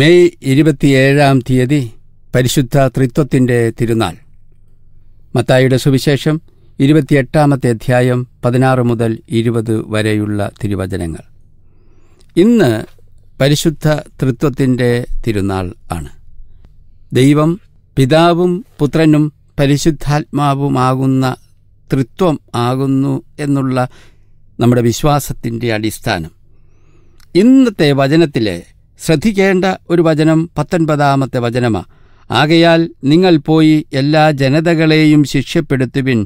May ഇരുപത്തിയേഴാം തീയതി പരിശുദ്ധ ത്രിത്വത്തിൻ്റെ തിരുനാൾ മത്തായിയുടെ സുവിശേഷം ഇരുപത്തിയെട്ടാമത്തെ അധ്യായം പതിനാറ് മുതൽ ഇരുപത് വരെയുള്ള തിരുവചനങ്ങൾ ഇന്ന് പരിശുദ്ധ തൃത്വത്തിൻ്റെ തിരുനാൾ ആണ് ദൈവം പിതാവും പുത്രനും പരിശുദ്ധാത്മാവുമാകുന്ന തൃത്വം ആകുന്നു എന്നുള്ള നമ്മുടെ വിശ്വാസത്തിൻ്റെ അടിസ്ഥാനം ഇന്നത്തെ വചനത്തിലെ ശ്രദ്ധിക്കേണ്ട ഒരു വചനം പത്തൊൻപതാമത്തെ വചനമാ ആകയാൽ നിങ്ങൾ പോയി എല്ലാ ജനതകളെയും ശിക്ഷപ്പെടുത്തുവിൻ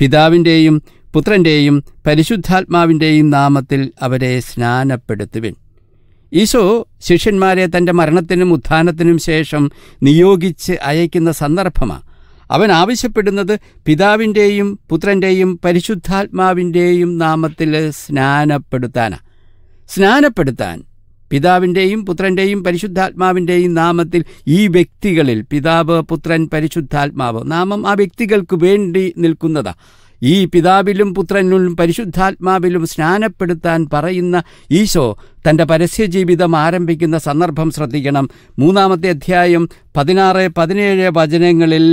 പിതാവിൻ്റെയും പുത്രൻ്റെയും പരിശുദ്ധാത്മാവിൻ്റെയും നാമത്തിൽ അവരെ സ്നാനപ്പെടുത്തുവിൻ ഈശോ ശിഷ്യന്മാരെ തൻ്റെ മരണത്തിനും ഉത്ഥാനത്തിനും ശേഷം നിയോഗിച്ച് അയക്കുന്ന സന്ദർഭമാണ് അവൻ ആവശ്യപ്പെടുന്നത് പിതാവിൻ്റെയും പുത്രൻ്റെയും പരിശുദ്ധാത്മാവിൻ്റെയും നാമത്തിൽ സ്നാനപ്പെടുത്താനാണ് സ്നാനപ്പെടുത്താൻ പിതാവിൻ്റെയും പുത്രൻ്റെയും പരിശുദ്ധാത്മാവിൻ്റെയും നാമത്തിൽ ഈ വ്യക്തികളിൽ പിതാവ് പുത്രൻ പരിശുദ്ധാത്മാവ് നാമം ആ വ്യക്തികൾക്ക് വേണ്ടി നിൽക്കുന്നതാ ഈ പിതാവിലും പുത്രനിലും പരിശുദ്ധാത്മാവിലും സ്നാനപ്പെടുത്താൻ പറയുന്ന ഈശോ തൻ്റെ പരസ്യജീവിതം ആരംഭിക്കുന്ന സന്ദർഭം ശ്രദ്ധിക്കണം മൂന്നാമത്തെ അധ്യായം പതിനാറ് പതിനേഴ് വചനങ്ങളിൽ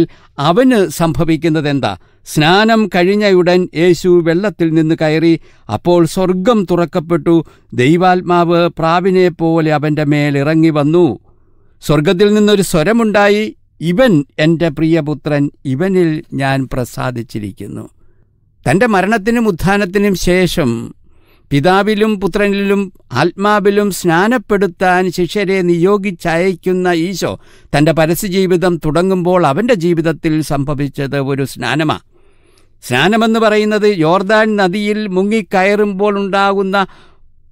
അവന് സംഭവിക്കുന്നത് എന്താ സ്നാനം കഴിഞ്ഞയുടൻ യേശു വെള്ളത്തിൽ നിന്ന് കയറി അപ്പോൾ സ്വർഗം തുറക്കപ്പെട്ടു ദൈവാത്മാവ് പ്രാവിനെ പോലെ അവൻ്റെ മേലിറങ്ങി വന്നു സ്വർഗത്തിൽ നിന്നൊരു സ്വരമുണ്ടായി ഇവൻ എൻ്റെ പ്രിയപുത്രൻ ഇവനിൽ ഞാൻ പ്രസാദിച്ചിരിക്കുന്നു തൻ്റെ മരണത്തിനും ഉത്ഥാനത്തിനും ശേഷം പിതാവിലും പുത്രനിലും ആത്മാവിലും സ്നാനപ്പെടുത്താൻ ശിഷ്യരെ നിയോഗിച്ചയക്കുന്ന ഈശോ തൻ്റെ പരസ്യജീവിതം തുടങ്ങുമ്പോൾ അവൻ്റെ ജീവിതത്തിൽ സംഭവിച്ചത് ഒരു സ്നാനമാണ് സ്നാനമെന്ന് പറയുന്നത് യോർദാൻ നദിയിൽ മുങ്ങിക്കയറുമ്പോൾ ഉണ്ടാകുന്ന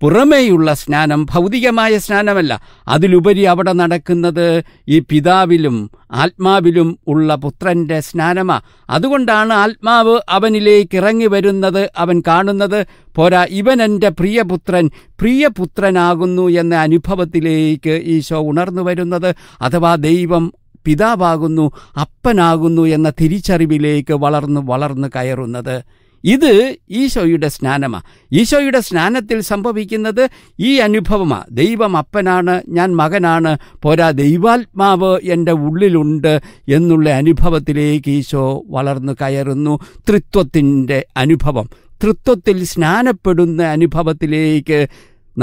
പുറമേയുള്ള സ്നാനം ഭൗതികമായ സ്നാനമല്ല അതിലുപരി അവിടെ നടക്കുന്നത് ഈ പിതാവിലും ആത്മാവിലും ഉള്ള പുത്രൻ്റെ സ്നാനമാ അതുകൊണ്ടാണ് ആത്മാവ് അവനിലേക്ക് ഇറങ്ങി വരുന്നത് അവൻ കാണുന്നത് പോരാ ഇവൻ എൻ്റെ പ്രിയപുത്രൻ പ്രിയപുത്രനാകുന്നു എന്ന അനുഭവത്തിലേക്ക് ഈശോ ഉണർന്നു വരുന്നത് അഥവാ ദൈവം പിതാവാകുന്നു അപ്പനാകുന്നു എന്ന തിരിച്ചറിവിലേക്ക് വളർന്നു വളർന്നു കയറുന്നത് ഇത് ഈശോയുടെ സ്നാനമാണ് ഈശോയുടെ സ്നാനത്തിൽ സംഭവിക്കുന്നത് ഈ അനുഭവമാണ് ദൈവം അപ്പനാണ് ഞാൻ മകനാണ് പോരാ ദൈവാത്മാവ് എൻ്റെ ഉള്ളിലുണ്ട് എന്നുള്ള അനുഭവത്തിലേക്ക് ഈശോ വളർന്നു കയറുന്നു തൃത്വത്തിൻ്റെ അനുഭവം തൃത്വത്തിൽ സ്നാനപ്പെടുന്ന അനുഭവത്തിലേക്ക്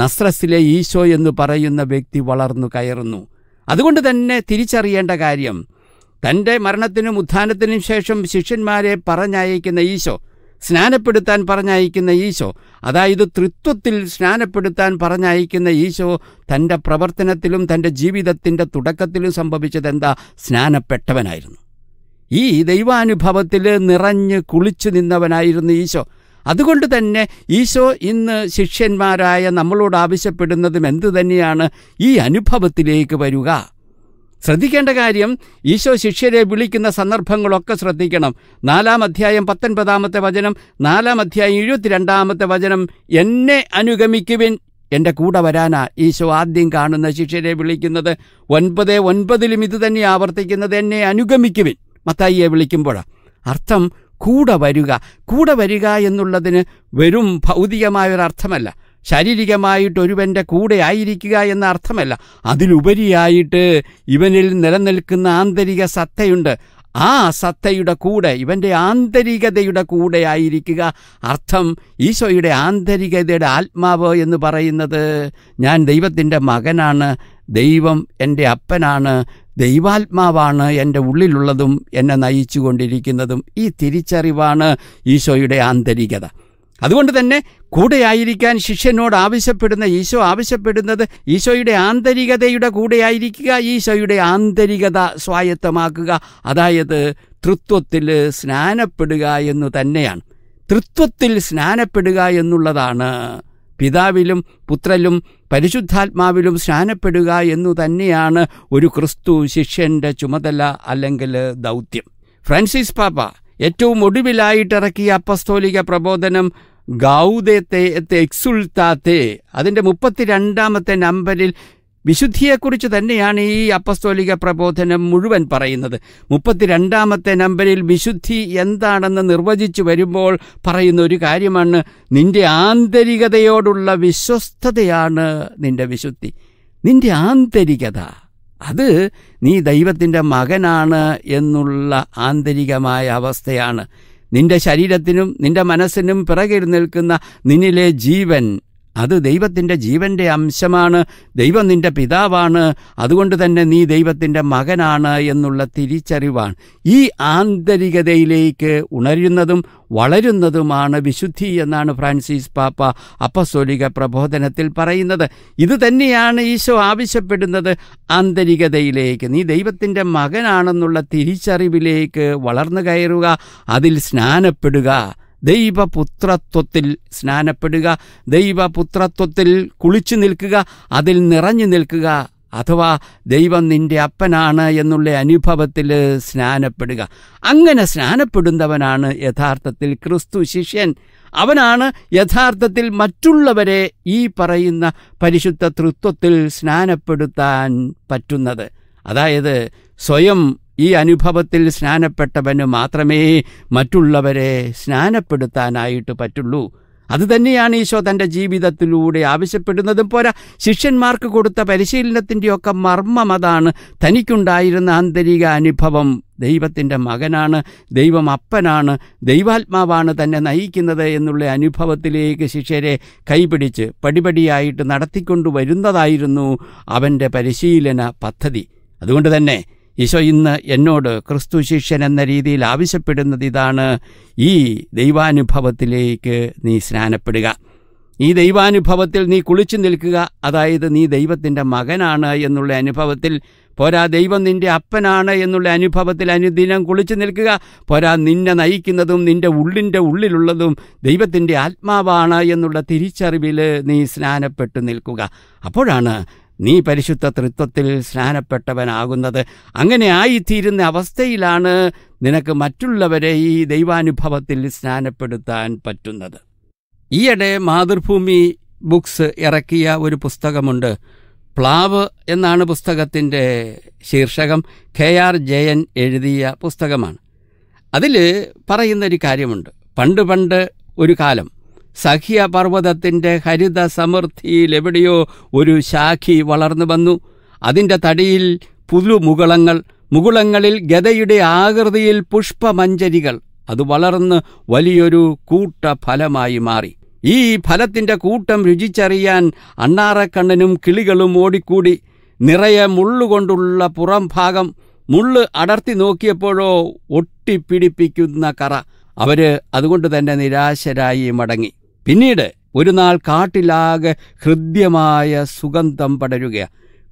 നസ്രസിലെ ഈശോ എന്ന് പറയുന്ന വ്യക്തി വളർന്നു കയറുന്നു അതുകൊണ്ട് തന്നെ തിരിച്ചറിയേണ്ട കാര്യം തൻ്റെ മരണത്തിനും ഉത്ഥാനത്തിനും ശേഷം ശിഷ്യന്മാരെ പറഞ്ഞയക്കുന്ന ഈശോ സ്നാനപ്പെടുത്താൻ പറഞ്ഞയക്കുന്ന ഈശോ അതായത് തൃത്വത്തിൽ സ്നാനപ്പെടുത്താൻ പറഞ്ഞയക്കുന്ന ഈശോ തൻ്റെ പ്രവർത്തനത്തിലും തൻ്റെ ജീവിതത്തിൻ്റെ തുടക്കത്തിലും സംഭവിച്ചതെന്താ സ്നാനപ്പെട്ടവനായിരുന്നു ഈ ദൈവാനുഭവത്തിൽ നിറഞ്ഞ് കുളിച്ചു നിന്നവനായിരുന്നു ഈശോ അതുകൊണ്ട് തന്നെ ഈശോ ഇന്ന് ശിഷ്യന്മാരായ നമ്മളോട് ആവശ്യപ്പെടുന്നതും എന്തു തന്നെയാണ് ഈ അനുഭവത്തിലേക്ക് വരിക ശ്രദ്ധിക്കേണ്ട കാര്യം ഈശോ ശിഷ്യരെ വിളിക്കുന്ന സന്ദർഭങ്ങളൊക്കെ ശ്രദ്ധിക്കണം നാലാം അധ്യായം പത്തൊൻപതാമത്തെ വചനം നാലാം അധ്യായം എഴുപത്തിരണ്ടാമത്തെ വചനം എന്നെ അനുഗമിക്കുവിൻ എൻ്റെ കൂടെ വരാനാ ഈശോ ആദ്യം കാണുന്ന ശിഷ്യരെ വിളിക്കുന്നത് ഒൻപത് ഒൻപതിലും ഇത് തന്നെ ആവർത്തിക്കുന്നത് എന്നെ അനുഗമിക്കുവിൻ മത്തായിയെ വിളിക്കുമ്പോഴാണ് അർത്ഥം കൂടെ വരിക കൂടെ വരിക എന്നുള്ളതിന് വെറും ഭൗതികമായൊരർത്ഥമല്ല ശാരീരികമായിട്ട് ഒരുവൻ്റെ കൂടെ ആയിരിക്കുക എന്ന അർത്ഥമല്ല അതിലുപരിയായിട്ട് ഇവനിൽ നിലനിൽക്കുന്ന ആന്തരിക സത്തയുണ്ട് ആ സത്തയുടെ കൂടെ ഇവൻ്റെ ആന്തരികതയുടെ കൂടെ ആയിരിക്കുക അർത്ഥം ഈശോയുടെ ആന്തരികതയുടെ ആത്മാവ് എന്ന് പറയുന്നത് ഞാൻ ദൈവത്തിൻ്റെ മകനാണ് ദൈവം എൻ്റെ അപ്പനാണ് ദൈവാത്മാവാണ് എൻ്റെ ഉള്ളിലുള്ളതും എന്നെ നയിച്ചു കൊണ്ടിരിക്കുന്നതും ഈ തിരിച്ചറിവാണ് ഈശോയുടെ ആന്തരികത അതുകൊണ്ട് തന്നെ കൂടെയായിരിക്കാൻ ശിഷ്യനോട് ആവശ്യപ്പെടുന്ന ഈശോ ആവശ്യപ്പെടുന്നത് ഈശോയുടെ ആന്തരികതയുടെ കൂടെയായിരിക്കുക ഈശോയുടെ ആന്തരികത സ്വായത്തമാക്കുക അതായത് തൃത്വത്തിൽ സ്നാനപ്പെടുക എന്നു തന്നെയാണ് തൃത്വത്തിൽ സ്നാനപ്പെടുക എന്നുള്ളതാണ് പിതാവിലും പുത്രലും പരിശുദ്ധാത്മാവിലും സ്നാനപ്പെടുക എന്നു തന്നെയാണ് ഒരു ക്രിസ്തു ശിഷ്യൻ്റെ ചുമതല അല്ലെങ്കിൽ ദൗത്യം ഫ്രാൻസിസ് പാപ്പ ഏറ്റവും ഒടുവിലായിട്ടിറക്കിയ അപ്പസ്തോലിക പ്രബോധനം ഗൗദത്തെ എക്സുൽത്താത്തെ അതിൻ്റെ മുപ്പത്തിരണ്ടാമത്തെ നമ്പറിൽ വിശുദ്ധിയെക്കുറിച്ച് തന്നെയാണ് ഈ അപ്പസ്തോലിക പ്രബോധനം മുഴുവൻ പറയുന്നത് മുപ്പത്തിരണ്ടാമത്തെ നമ്പരിൽ വിശുദ്ധി എന്താണെന്ന് നിർവചിച്ചു വരുമ്പോൾ പറയുന്ന ഒരു കാര്യമാണ് നിന്റെ ആന്തരികതയോടുള്ള വിശ്വസ്തതയാണ് നിന്റെ വിശുദ്ധി നിന്റെ ആന്തരികത അത് നീ ദൈവത്തിൻ്റെ മകനാണ് എന്നുള്ള ആന്തരികമായ അവസ്ഥയാണ് നിന്റെ ശരീരത്തിനും നിന്റെ മനസ്സിനും പിറകിൽ നിൽക്കുന്ന നിന്നിലെ ജീവൻ അത് ദൈവത്തിൻ്റെ ജീവൻ്റെ അംശമാണ് ദൈവം നിൻ്റെ പിതാവാണ് അതുകൊണ്ട് തന്നെ നീ ദൈവത്തിൻ്റെ മകനാണ് എന്നുള്ള തിരിച്ചറിവാണ് ഈ ആന്തരികതയിലേക്ക് ഉണരുന്നതും വളരുന്നതുമാണ് വിശുദ്ധി എന്നാണ് ഫ്രാൻസിസ് പാപ്പ അപ്പസ്തോലിക പ്രബോധനത്തിൽ പറയുന്നത് ഇത് തന്നെയാണ് ഈശോ ആവശ്യപ്പെടുന്നത് ആന്തരികതയിലേക്ക് നീ ദൈവത്തിൻ്റെ മകനാണെന്നുള്ള തിരിച്ചറിവിലേക്ക് വളർന്നു കയറുക അതിൽ സ്നാനപ്പെടുക ദൈവപുത്രത്വത്തിൽ സ്നാനപ്പെടുക ദൈവപുത്രത്വത്തിൽ കുളിച്ചു നിൽക്കുക അതിൽ നിറഞ്ഞു നിൽക്കുക അഥവാ ദൈവം നിന്റെ അപ്പനാണ് എന്നുള്ള അനുഭവത്തിൽ സ്നാനപ്പെടുക അങ്ങനെ സ്നാനപ്പെടുന്നവനാണ് യഥാർത്ഥത്തിൽ ക്രിസ്തു ശിഷ്യൻ അവനാണ് യഥാർത്ഥത്തിൽ മറ്റുള്ളവരെ ഈ പറയുന്ന പരിശുദ്ധ തൃത്വത്തിൽ സ്നാനപ്പെടുത്താൻ പറ്റുന്നത് അതായത് സ്വയം ഈ അനുഭവത്തിൽ സ്നാനപ്പെട്ടവന് മാത്രമേ മറ്റുള്ളവരെ സ്നാനപ്പെടുത്താനായിട്ട് പറ്റുള്ളൂ അതുതന്നെയാണ് ഈശോ തൻ്റെ ജീവിതത്തിലൂടെ ആവശ്യപ്പെടുന്നതും പോരാ ശിഷ്യന്മാർക്ക് കൊടുത്ത പരിശീലനത്തിൻ്റെയൊക്കെ മർമ്മം അതാണ് തനിക്കുണ്ടായിരുന്ന ആന്തരിക അനുഭവം ദൈവത്തിൻ്റെ മകനാണ് ദൈവം അപ്പനാണ് ദൈവാത്മാവാണ് തന്നെ നയിക്കുന്നത് എന്നുള്ള അനുഭവത്തിലേക്ക് ശിഷ്യരെ കൈപിടിച്ച് പടിപടിയായിട്ട് നടത്തിക്കൊണ്ടു വരുന്നതായിരുന്നു അവൻ്റെ പരിശീലന പദ്ധതി അതുകൊണ്ട് തന്നെ ഈശോ ഇന്ന് എന്നോട് ക്രിസ്തു ശിഷ്യൻ എന്ന രീതിയിൽ ആവശ്യപ്പെടുന്നത് ഇതാണ് ഈ ദൈവാനുഭവത്തിലേക്ക് നീ സ്നാനപ്പെടുക ഈ ദൈവാനുഭവത്തിൽ നീ കുളിച്ചു നിൽക്കുക അതായത് നീ ദൈവത്തിൻ്റെ മകനാണ് എന്നുള്ള അനുഭവത്തിൽ പോരാ ദൈവം നിന്റെ അപ്പനാണ് എന്നുള്ള അനുഭവത്തിൽ അനുദിനം കുളിച്ചു നിൽക്കുക പോരാ നിന്നെ നയിക്കുന്നതും നിന്റെ ഉള്ളിൻ്റെ ഉള്ളിലുള്ളതും ദൈവത്തിൻ്റെ ആത്മാവാണ് എന്നുള്ള തിരിച്ചറിവിൽ നീ സ്നാനപ്പെട്ടു നിൽക്കുക അപ്പോഴാണ് നീ പരിശുദ്ധ തൃത്വത്തിൽ സ്നാനപ്പെട്ടവനാകുന്നത് അങ്ങനെ ആയിത്തീരുന്ന അവസ്ഥയിലാണ് നിനക്ക് മറ്റുള്ളവരെ ഈ ദൈവാനുഭവത്തിൽ സ്നാനപ്പെടുത്താൻ പറ്റുന്നത് ഈയിടെ മാതൃഭൂമി ബുക്സ് ഇറക്കിയ ഒരു പുസ്തകമുണ്ട് പ്ലാവ് എന്നാണ് പുസ്തകത്തിൻ്റെ ശീർഷകം കെ ആർ ജയൻ എഴുതിയ പുസ്തകമാണ് അതിൽ പറയുന്നൊരു കാര്യമുണ്ട് പണ്ട് പണ്ട് ഒരു കാലം സഖിയ പർവ്വതത്തിൻ്റെ ഹരിത സമൃദ്ധിയിലെവിടെയോ ഒരു ശാഖി വളർന്നു വന്നു അതിൻ്റെ തടിയിൽ പുതുമുകുളങ്ങൾ മുകുളങ്ങളിൽ ഗതയുടെ ആകൃതിയിൽ പുഷ്പമഞ്ചരികൾ അത് വളർന്ന് വലിയൊരു കൂട്ട ഫലമായി മാറി ഈ ഫലത്തിൻ്റെ കൂട്ടം രുചിച്ചറിയാൻ അണ്ണാറക്കണ്ണനും കിളികളും ഓടിക്കൂടി നിറയെ മുള്ളുകൊണ്ടുള്ള പുറം ഭാഗം മുള്ള് അടർത്തി നോക്കിയപ്പോഴോ ഒട്ടിപ്പിടിപ്പിക്കുന്ന കറ അവര് അതുകൊണ്ട് തന്നെ നിരാശരായി മടങ്ങി പിന്നീട് ഒരു നാൾ കാട്ടിലാകെ ഹൃദ്യമായ സുഗന്ധം പടരുക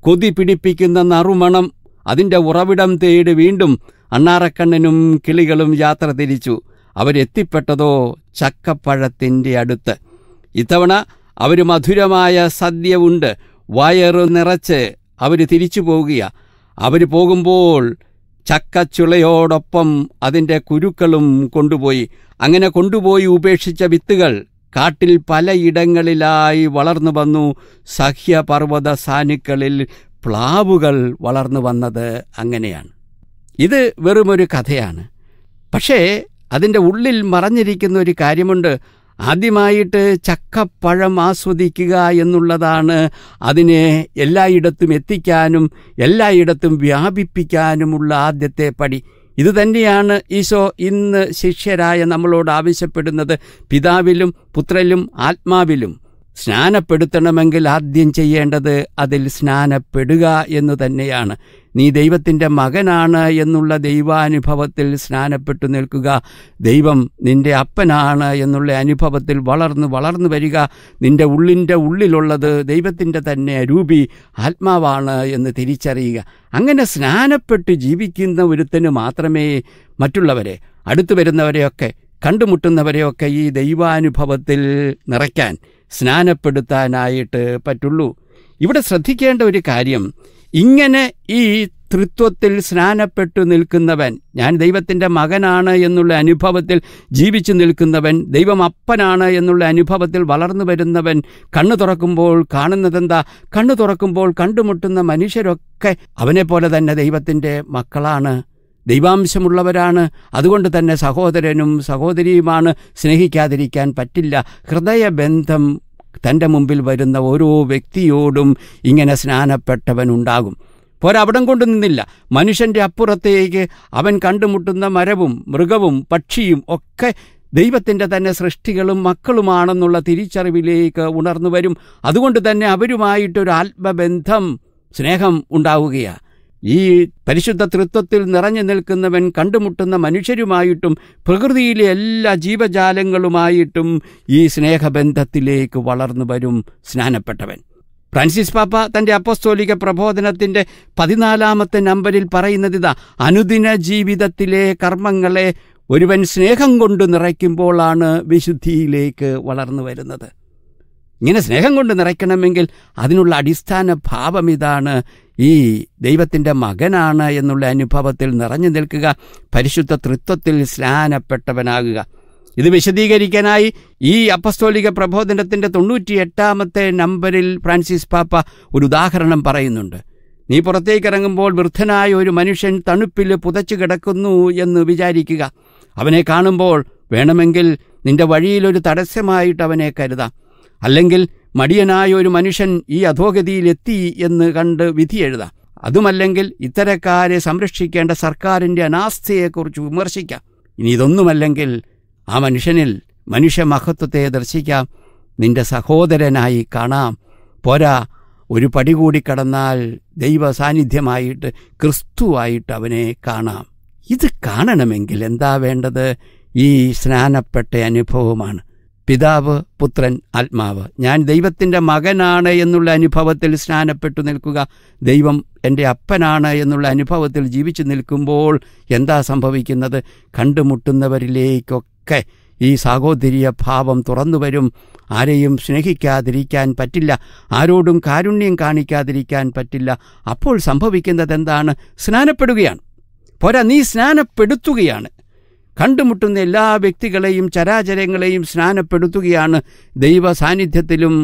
കൊതി പിടിപ്പിക്കുന്ന നറുമണം അതിൻ്റെ ഉറവിടം തേടി വീണ്ടും അണ്ണാറക്കണ്ണനും കിളികളും യാത്ര തിരിച്ചു അവരെത്തിപ്പെട്ടതോ ചക്കപ്പഴത്തിൻ്റെ അടുത്ത് ഇത്തവണ അവർ മധുരമായ സദ്യ ഉണ്ട് വയറ് നിറച്ച് അവർ തിരിച്ചു പോകുക അവർ പോകുമ്പോൾ ചക്കച്ചുളയോടൊപ്പം അതിൻ്റെ കുരുക്കളും കൊണ്ടുപോയി അങ്ങനെ കൊണ്ടുപോയി ഉപേക്ഷിച്ച വിത്തുകൾ കാട്ടിൽ പലയിടങ്ങളിലായി വളർന്നു വന്നു സഹ്യപർവ്വത സാനുക്കളിൽ പ്ലാവുകൾ വളർന്നു വന്നത് അങ്ങനെയാണ് ഇത് വെറുമൊരു കഥയാണ് പക്ഷേ അതിൻ്റെ ഉള്ളിൽ മറഞ്ഞിരിക്കുന്ന ഒരു കാര്യമുണ്ട് ആദ്യമായിട്ട് ചക്കപ്പഴം ആസ്വദിക്കുക എന്നുള്ളതാണ് അതിനെ എല്ലായിടത്തും എത്തിക്കാനും എല്ലായിടത്തും വ്യാപിപ്പിക്കാനുമുള്ള ആദ്യത്തെ പടി ഇതുതന്നെയാണ് ഈശോ ഇന്ന് ശിഷ്യരായ നമ്മളോട് ആവശ്യപ്പെടുന്നത് പിതാവിലും പുത്രലും ആത്മാവിലും സ്നാനപ്പെടുത്തണമെങ്കിൽ ആദ്യം ചെയ്യേണ്ടത് അതിൽ സ്നാനപ്പെടുക എന്നു തന്നെയാണ് നീ ദൈവത്തിൻ്റെ മകനാണ് എന്നുള്ള ദൈവാനുഭവത്തിൽ സ്നാനപ്പെട്ടു നിൽക്കുക ദൈവം നിന്റെ അപ്പനാണ് എന്നുള്ള അനുഭവത്തിൽ വളർന്നു വളർന്നു വരിക നിന്റെ ഉള്ളിൻ്റെ ഉള്ളിലുള്ളത് ദൈവത്തിൻ്റെ തന്നെ രൂപി ആത്മാവാണ് എന്ന് തിരിച്ചറിയുക അങ്ങനെ സ്നാനപ്പെട്ട് ജീവിക്കുന്ന ഒരുത്തിന് മാത്രമേ മറ്റുള്ളവരെ അടുത്തു വരുന്നവരെയൊക്കെ കണ്ടുമുട്ടുന്നവരെയൊക്കെ ഈ ദൈവാനുഭവത്തിൽ നിറയ്ക്കാൻ സ്നാനപ്പെടുത്താനായിട്ട് പറ്റുള്ളൂ ഇവിടെ ശ്രദ്ധിക്കേണ്ട ഒരു കാര്യം ഇങ്ങനെ ഈ തൃത്വത്തിൽ സ്നാനപ്പെട്ടു നിൽക്കുന്നവൻ ഞാൻ ദൈവത്തിൻ്റെ മകനാണ് എന്നുള്ള അനുഭവത്തിൽ ജീവിച്ചു നിൽക്കുന്നവൻ ദൈവം അപ്പനാണ് എന്നുള്ള അനുഭവത്തിൽ വളർന്നു വരുന്നവൻ കണ്ണു തുറക്കുമ്പോൾ കാണുന്നതെന്താ കണ്ണു തുറക്കുമ്പോൾ കണ്ടുമുട്ടുന്ന മനുഷ്യരൊക്കെ അവനെപ്പോലെ തന്നെ ദൈവത്തിൻ്റെ മക്കളാണ് ദൈവാംശമുള്ളവരാണ് അതുകൊണ്ട് തന്നെ സഹോദരനും സഹോദരിയുമാണ് സ്നേഹിക്കാതിരിക്കാൻ പറ്റില്ല ഹൃദയബന്ധം തൻ്റെ മുമ്പിൽ വരുന്ന ഓരോ വ്യക്തിയോടും ഇങ്ങനെ സ്നാനപ്പെട്ടവനുണ്ടാകും പോരവിടം കൊണ്ട് നിന്നില്ല മനുഷ്യൻ്റെ അപ്പുറത്തേക്ക് അവൻ കണ്ടുമുട്ടുന്ന മരവും മൃഗവും പക്ഷിയും ഒക്കെ ദൈവത്തിൻ്റെ തന്നെ സൃഷ്ടികളും മക്കളുമാണെന്നുള്ള തിരിച്ചറിവിലേക്ക് ഉണർന്നു വരും അതുകൊണ്ട് തന്നെ അവരുമായിട്ടൊരു ആത്മബന്ധം സ്നേഹം ഉണ്ടാവുകയാണ് ഈ പരിശുദ്ധ തൃത്വത്തിൽ നിറഞ്ഞു നിൽക്കുന്നവൻ കണ്ടുമുട്ടുന്ന മനുഷ്യരുമായിട്ടും പ്രകൃതിയിലെ എല്ലാ ജീവജാലങ്ങളുമായിട്ടും ഈ സ്നേഹബന്ധത്തിലേക്ക് വളർന്നു വരും സ്നാനപ്പെട്ടവൻ ഫ്രാൻസിസ് പാപ്പ തൻ്റെ അപ്പസ്തോലിക പ്രബോധനത്തിൻ്റെ പതിനാലാമത്തെ നമ്പരിൽ പറയുന്നതിതാ അനുദിന ജീവിതത്തിലെ കർമ്മങ്ങളെ ഒരുവൻ സ്നേഹം കൊണ്ട് നിറയ്ക്കുമ്പോഴാണ് വിശുദ്ധിയിലേക്ക് വളർന്നു വരുന്നത് ഇങ്ങനെ സ്നേഹം കൊണ്ട് നിറയ്ക്കണമെങ്കിൽ അതിനുള്ള അടിസ്ഥാന ഭാവം ഇതാണ് ഈ ദൈവത്തിൻ്റെ മകനാണ് എന്നുള്ള അനുഭവത്തിൽ നിറഞ്ഞു നിൽക്കുക പരിശുദ്ധ തൃത്വത്തിൽ സ്നാനപ്പെട്ടവനാകുക ഇത് വിശദീകരിക്കാനായി ഈ അപ്പസ്തോലിക പ്രബോധനത്തിൻ്റെ തൊണ്ണൂറ്റി എട്ടാമത്തെ നമ്പറിൽ ഫ്രാൻസിസ് പാപ്പ ഒരു ഉദാഹരണം പറയുന്നുണ്ട് നീ പുറത്തേക്ക് ഇറങ്ങുമ്പോൾ വൃദ്ധനായ ഒരു മനുഷ്യൻ തണുപ്പിൽ പുതച്ചു കിടക്കുന്നു എന്ന് വിചാരിക്കുക അവനെ കാണുമ്പോൾ വേണമെങ്കിൽ നിന്റെ വഴിയിലൊരു തടസ്സമായിട്ട് അവനെ കരുതാം അല്ലെങ്കിൽ മടിയനായ ഒരു മനുഷ്യൻ ഈ അധോഗതിയിലെത്തി എന്ന് കണ്ട് വിധി എഴുതാം അതുമല്ലെങ്കിൽ ഇത്തരക്കാരെ സംരക്ഷിക്കേണ്ട സർക്കാരിൻ്റെ അനാസ്ഥയെക്കുറിച്ച് വിമർശിക്കാം ഇനി ഇതൊന്നുമല്ലെങ്കിൽ ആ മനുഷ്യനിൽ മനുഷ്യമഹത്വത്തെ ദർശിക്കാം നിന്റെ സഹോദരനായി കാണാം പോരാ ഒരു പടി കൂടി കടന്നാൽ ദൈവ സാന്നിധ്യമായിട്ട് ക്രിസ്തുവായിട്ട് അവനെ കാണാം ഇത് കാണണമെങ്കിൽ എന്താ വേണ്ടത് ഈ സ്നാനപ്പെട്ട അനുഭവമാണ് പിതാവ് പുത്രൻ ആത്മാവ് ഞാൻ ദൈവത്തിൻ്റെ മകനാണ് എന്നുള്ള അനുഭവത്തിൽ സ്നാനപ്പെട്ടു നിൽക്കുക ദൈവം എൻ്റെ അപ്പനാണ് എന്നുള്ള അനുഭവത്തിൽ ജീവിച്ചു നിൽക്കുമ്പോൾ എന്താ സംഭവിക്കുന്നത് കണ്ടുമുട്ടുന്നവരിലേക്കൊക്കെ ഈ സാഹോദര്യ ഭാവം തുറന്നു വരും ആരെയും സ്നേഹിക്കാതിരിക്കാൻ പറ്റില്ല ആരോടും കാരുണ്യം കാണിക്കാതിരിക്കാൻ പറ്റില്ല അപ്പോൾ സംഭവിക്കുന്നത് എന്താണ് സ്നാനപ്പെടുകയാണ് പോരാ നീ സ്നാനപ്പെടുത്തുകയാണ് കണ്ടുമുട്ടുന്ന എല്ലാ വ്യക്തികളെയും ചരാചരങ്ങളെയും സ്നാനപ്പെടുത്തുകയാണ് ദൈവ സാന്നിധ്യത്തിലും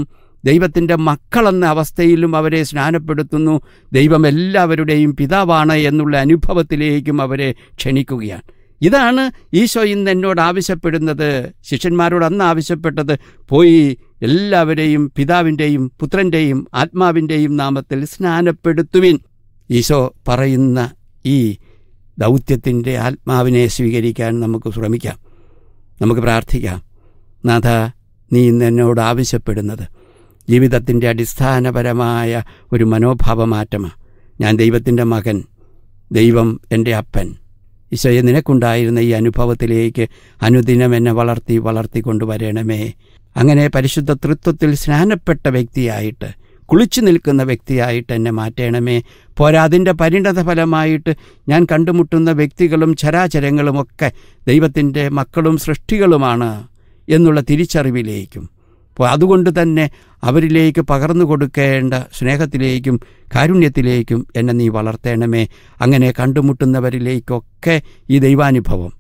ദൈവത്തിൻ്റെ മക്കളെന്ന അവസ്ഥയിലും അവരെ സ്നാനപ്പെടുത്തുന്നു ദൈവം എല്ലാവരുടെയും പിതാവാണ് എന്നുള്ള അനുഭവത്തിലേക്കും അവരെ ക്ഷണിക്കുകയാണ് ഇതാണ് ഈശോ ഇന്ന് എന്നോട് ആവശ്യപ്പെടുന്നത് ശിഷ്യന്മാരോട് അന്ന് ആവശ്യപ്പെട്ടത് പോയി എല്ലാവരെയും പിതാവിൻ്റെയും പുത്രൻ്റെയും ആത്മാവിൻ്റെയും നാമത്തിൽ സ്നാനപ്പെടുത്തുവിൻ ഈശോ പറയുന്ന ഈ ദൗത്യത്തിൻ്റെ ആത്മാവിനെ സ്വീകരിക്കാൻ നമുക്ക് ശ്രമിക്കാം നമുക്ക് പ്രാർത്ഥിക്കാം നാഥ നീ ഇന്ന് എന്നോട് ആവശ്യപ്പെടുന്നത് ജീവിതത്തിൻ്റെ അടിസ്ഥാനപരമായ ഒരു മനോഭാവമാറ്റമാണ് ഞാൻ ദൈവത്തിൻ്റെ മകൻ ദൈവം എൻ്റെ അപ്പൻ ഈശോയെ നിനക്കുണ്ടായിരുന്ന ഈ അനുഭവത്തിലേക്ക് അനുദിനം എന്നെ വളർത്തി വളർത്തി കൊണ്ടുവരണമേ അങ്ങനെ പരിശുദ്ധ തൃത്വത്തിൽ സ്നാനപ്പെട്ട വ്യക്തിയായിട്ട് കുളിച്ചു നിൽക്കുന്ന വ്യക്തിയായിട്ട് എന്നെ മാറ്റണമേ അതിൻ്റെ പരിണത ഫലമായിട്ട് ഞാൻ കണ്ടുമുട്ടുന്ന വ്യക്തികളും ചരാചരങ്ങളുമൊക്കെ ദൈവത്തിൻ്റെ മക്കളും സൃഷ്ടികളുമാണ് എന്നുള്ള തിരിച്ചറിവിലേക്കും അപ്പോൾ അതുകൊണ്ട് തന്നെ അവരിലേക്ക് പകർന്നു കൊടുക്കേണ്ട സ്നേഹത്തിലേക്കും കാരുണ്യത്തിലേക്കും എന്നെ നീ വളർത്തേണമേ അങ്ങനെ കണ്ടുമുട്ടുന്നവരിലേക്കൊക്കെ ഈ ദൈവാനുഭവം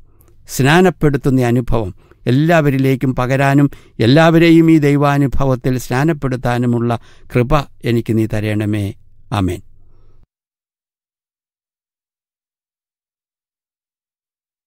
സ്നാനപ്പെടുത്തുന്ന അനുഭവം എല്ലാവരിലേക്കും പകരാനും എല്ലാവരെയും ഈ ദൈവാനുഭവത്തിൽ സ്നാനപ്പെടുത്താനുമുള്ള കൃപ എനിക്ക് നീ തരേണമേ ആമേൻ